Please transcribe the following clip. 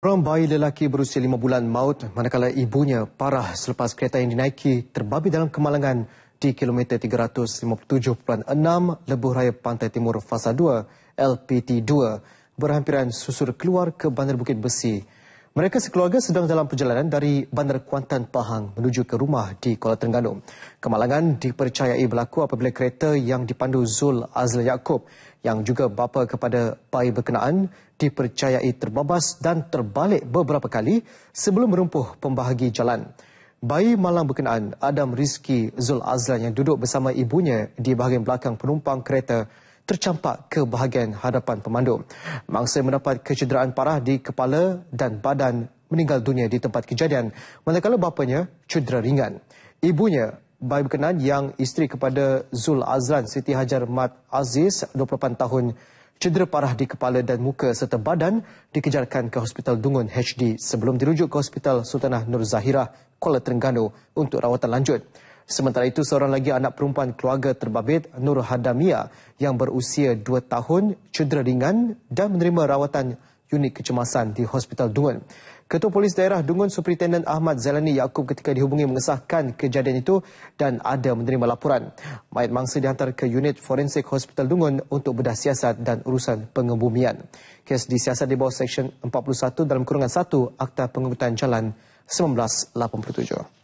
Seorang bayi lelaki berusia lima bulan maut manakala ibunya parah selepas kereta yang dinaiki terbabi dalam kemalangan di kilometer 357.6 Lebuh Raya Pantai Timur Fasa 2 LPT2 berhampiran susur keluar ke Bandar Bukit Besi. Mereka sekeluarga sedang dalam perjalanan dari Bandar Kuantan Pahang menuju ke rumah di Kuala Terengganu. Kemalangan dipercayai berlaku apabila kereta yang dipandu Zul Azla Yaakob yang juga bapa kepada bayi berkenaan dipercayai terbabas dan terbalik beberapa kali sebelum merumpuh pembahagi jalan. Bayi malang berkenaan Adam Rizki Zul Azlan yang duduk bersama ibunya di bahagian belakang penumpang kereta tercampak ke bahagian hadapan pemandu. Mangsa mendapat kecederaan parah di kepala dan badan meninggal dunia di tempat kejadian. Manakala bapanya cedera ringan. Ibunya baik berkenan yang isteri kepada Zul Azlan Siti Hajar Mat Aziz 28 tahun cedera parah di kepala dan muka serta badan dikejarkan ke Hospital Dungun HD sebelum dirujuk ke Hospital Sultanah Nur Zahirah Kuala Terengganu untuk rawatan lanjut. Sementara itu, seorang lagi anak perempuan keluarga terbabit Nur Hadamia yang berusia 2 tahun, cedera ringan dan menerima rawatan unit kecemasan di Hospital Dungun. Ketua Polis Daerah Dungun Superintendent Ahmad Zalani Yaakob ketika dihubungi mengesahkan kejadian itu dan ada menerima laporan. Mayat mangsa dihantar ke unit forensik Hospital Dungun untuk bedah siasat dan urusan pengebumian. Kes disiasat di bawah Seksyen 41 dalam kurungan 1 Akta Pengebutan Jalan 1987.